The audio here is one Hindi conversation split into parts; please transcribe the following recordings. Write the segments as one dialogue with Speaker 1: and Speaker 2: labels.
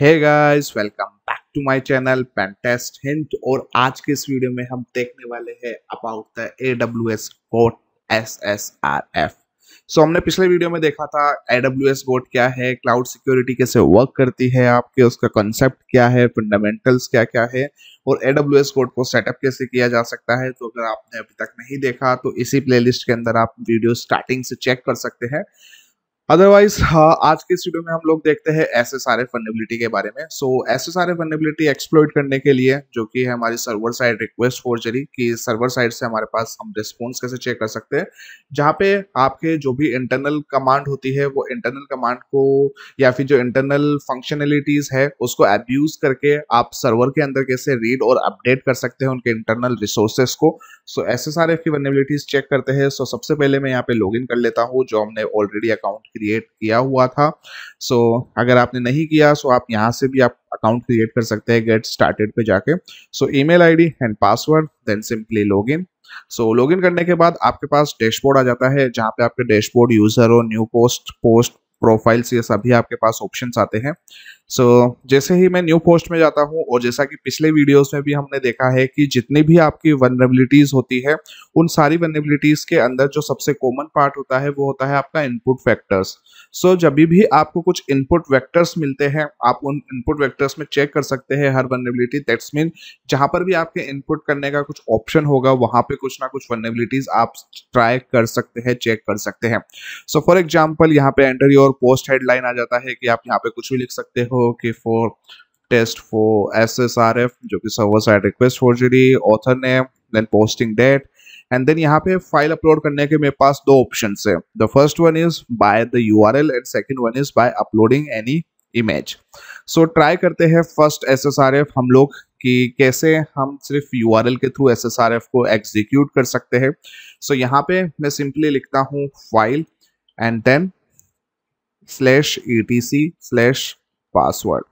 Speaker 1: है guys welcome back to my channel Pentest Hint और आज के इस वीडियो में हम देखने वाले हैं अबाउट द एडब्ल्यूएस एस गोट एस आर एफ सो हमने पिछले वीडियो में देखा था ए डब्ल्यू एस गोट क्या है क्लाउड सिक्योरिटी कैसे वर्क करती है आपके उसका कॉन्सेप्ट क्या है फंडामेंटल्स क्या क्या है और ए डब्ल्यू एस गोट को सेटअप कैसे किया जा सकता है तो अगर आपने अभी तक नहीं देखा तो इसी प्लेलिस्ट के अंदर आप वीडियो स्टार्टिंग से चेक कर सकते हैं अदरवाइज हाँ, आज के इस वीडियो में हम लोग देखते हैं एस एस आर फंडेबिलिटी के बारे में so S S R vulnerability exploit करने के लिए जो कि है हमारी सर्वर साइड रिक्वेस्ट फोर्जरी कि सर्वर साइड से हमारे पास हम रिस्पॉन्स कैसे चेक कर सकते हैं जहाँ पे आपके जो भी इंटरनल कमांड होती है वो इंटरनल कमांड को या फिर जो इंटरनल फंक्शनलिटीज है उसको एब्यूज करके आप सर्वर के अंदर कैसे रीड और अपडेट कर सकते हैं उनके इंटरनल रिसोर्सेस को so S S R F की फंडेबिलिटीज चेक करते हैं सो so, सबसे पहले मैं यहाँ पे लॉग इन कर लेता हूँ जो हमने ऑलरेडी अकाउंट की क्रिएट किया हुआ था सो so, अगर आपने नहीं किया सो so आप यहाँ से भी आप अकाउंट क्रिएट कर सकते हैं गेट स्टार्टेड पे जाके so email ID and password then simply login so so, login करने के बाद आपके पास डैशबोर्ड आ जाता है जहाँ पे आपके डैशबोर्ड यूजर हो न्यू पोस्ट पोस्ट प्रोफाइल्स ये सभी आपके पास ऑप्शंस आते हैं सो so, जैसे ही मैं न्यू पोस्ट में जाता हूँ और जैसा कि पिछले वीडियोस में भी हमने देखा है कि जितनी भी आपकी वनरेबिलिटीज़ होती है उन सारी वनरेबिलिटीज़ के अंदर जो सबसे कॉमन पार्ट होता है वो होता है आपका इनपुट फैक्टर्स सो जब भी आपको कुछ इनपुट वैक्टर्स मिलते हैं आप उन इनपुट वैक्टर्स में चेक कर सकते हैं हर वनरेबिलिटी दैट्स मीन जहाँ पर भी आपके इनपुट करने का कुछ ऑप्शन होगा वहाँ पे कुछ ना कुछ वनरेबिलिटीज़ आप ट्राई कर सकते हैं चेक कर सकते हैं सो फॉर एग्जाम्पल यहाँ पे एंटर योर पोस्ट हेडलाइन आ जाता है कि आप यहाँ पे कुछ भी लिख सकते हो हो कि for test for S S R F जो कि server side request forgery author name then posting date and then यहाँ पे फाइल अपलोड करने के मेरे पास दो ऑप्शन है the first one is by the U R L and second one is by uploading any image so try करते हैं first S S R F हम लोग कि कैसे हम सिर्फ यू आर एल के through S S R F को एग्जीक्यूट कर सकते हैं सो so, यहाँ पे मैं सिंपली लिखता हूँ file and then slash E T C slash password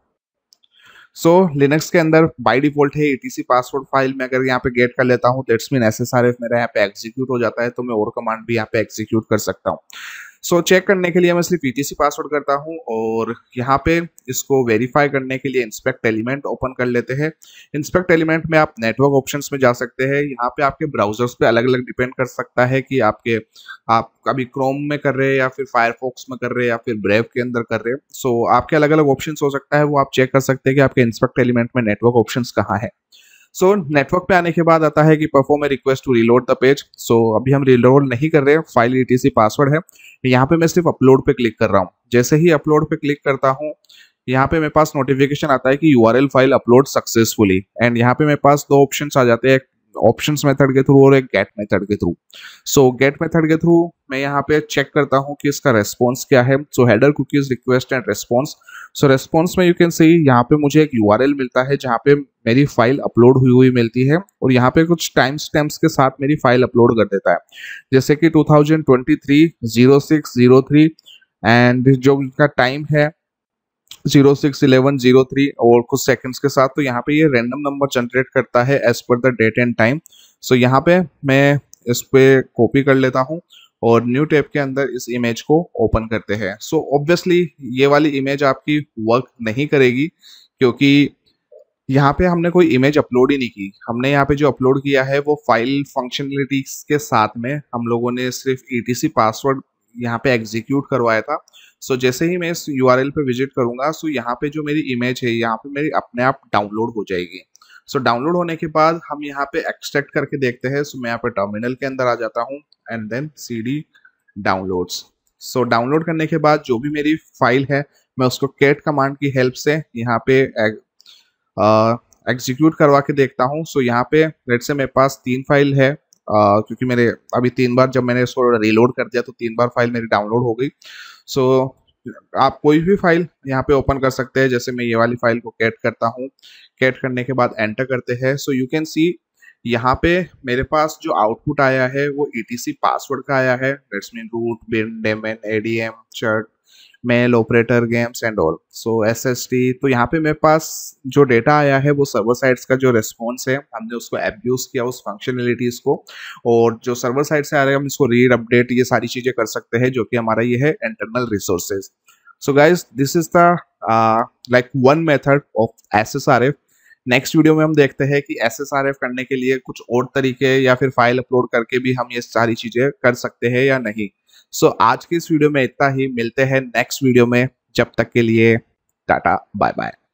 Speaker 1: so Linux के अंदर बाई डिफॉल्ट है एटीसी पासवर्ड फाइल में अगर यहाँ पे गेट कर लेता हूँ तो it's mean S S R F मेरा यहाँ पे एग्जीक्यूट हो जाता है तो मैं और कमांड भी यहाँ पे एग्जीक्यूट कर सकता हूँ सो so, चेक करने के लिए मैं सिर्फ ई पासवर्ड करता हूँ और यहाँ पे इसको वेरीफाई करने के लिए इंस्पेक्ट एलिमेंट ओपन कर लेते हैं इंस्पेक्ट एलिमेंट में आप नेटवर्क ऑप्शंस में जा सकते हैं यहाँ पे आपके ब्राउजर्स पे अलग अलग डिपेंड कर सकता है कि आपके आप अभी क्रोम में कर रहे हैं या फिर फायरफॉक्स में कर रहे हैं या फिर ब्रेव के अंदर कर रहे हैं सो so, आपके अलग अलग ऑप्शन हो सकता है वो आप चेक कर सकते हैं कि आपके इंस्पेक्ट एलिमेंट में नेटवर्क ऑप्शन कहाँ है सो नेटवर्क पे आने के बाद आता है कि perform a request to reload the page so अभी हम रिलोड नहीं कर रहे हैं फाइल सी पासवर्ड है यहाँ पे मैं सिर्फ अपलोड पे क्लिक कर रहा हूँ जैसे ही अपलोड पे क्लिक करता हूँ यहाँ पे मेरे पास नोटिफिकेशन आता है कि you file upload successfully and यहाँ पे मेरे पास दो ऑप्शन आ जाते हैं ऑप्शन मेथड के थ्रू और एक गेट मेथड के थ्रू सो गेट मेथड के थ्रू मैं यहाँ पे चेक करता हूँ कि इसका रेस्पॉन्स क्या है so header cookies request and response so response में यू कैन सी यहाँ पे मुझे एक यू मिलता है जहाँ पे मेरी फाइल अपलोड हुई हुई मिलती है और यहाँ पे कुछ टाइम स्टैम्प्स के साथ मेरी फाइल अपलोड कर देता है जैसे कि two thousand twenty three zero six zero three and जो उनका टाइम है zero six eleven zero three और कुछ सेकंड्स के साथ तो यहाँ पे ये रैंडम नंबर जनरेट करता है as per the date and time so यहाँ पे मैं इस पर कॉपी कर लेता हूँ और न्यू टैब के अंदर इस इमेज को ओपन करते हैं सो ऑब्वियसली ये वाली इमेज आपकी वर्क नहीं करेगी क्योंकि यहाँ पे हमने कोई इमेज अपलोड ही नहीं की हमने यहाँ पे जो अपलोड किया है वो फाइल फंक्शनलिटीज के साथ में हम लोगों ने सिर्फ ई e पासवर्ड यहाँ पे एग्जीक्यूट करवाया था सो so, जैसे ही मैं इस यू आर पे विजिट करूंगा सो so यहाँ पे जो मेरी इमेज है यहाँ पे मेरी अपने आप डाउनलोड हो जाएगी सो so, डाउनलोड होने के बाद हम यहाँ पे एक्सट्रैक्ट करके देखते हैं सो so, मैं यहाँ पे टर्मिनल के अंदर आ जाता हूँ and then C D downloads so download करने के बाद जो भी मेरी फाइल है मैं उसको कैट कमांड की हेल्प से यहाँ पे एग्जीक्यूट करवा के देखता हूँ सो so, यहाँ पे लेट से मेरे पास तीन फाइल है Uh, क्योंकि मेरे अभी तीन बार जब मैंने इसको रीलोड कर दिया तो तीन बार फाइल मेरी डाउनलोड हो गई सो so, आप कोई भी फाइल यहाँ पे ओपन कर सकते हैं जैसे मैं ये वाली फाइल को कैट करता हूँ कैट करने के बाद एंटर करते हैं सो यू कैन सी यहाँ पे मेरे पास जो आउटपुट आया है वो ई पासवर्ड का आया है let's mean root bin daemon ADM चर्ट mail operator games and all so एस तो यहाँ पे मेरे पास जो डेटा आया है वो सर्वर साइड्स का जो रेस्पॉन्स है हमने उसको एब्यूज किया उस फंक्शनलिटीज़ को और जो सर्वर साइड से आ रहे हैं हम इसको रीड अपडेट ये सारी चीज़ें कर सकते हैं जो कि हमारा ये है internal resources so guys this is the like one method of S S R F next video में हम देखते हैं कि एस एस आर एफ करने के लिए कुछ और तरीके या फिर फाइल अपलोड करके भी हम ये सारी चीज़ें कर सकते हैं या नहीं सो so, आज के इस वीडियो में इतना ही मिलते हैं नेक्स्ट वीडियो में जब तक के लिए टाटा बाय बाय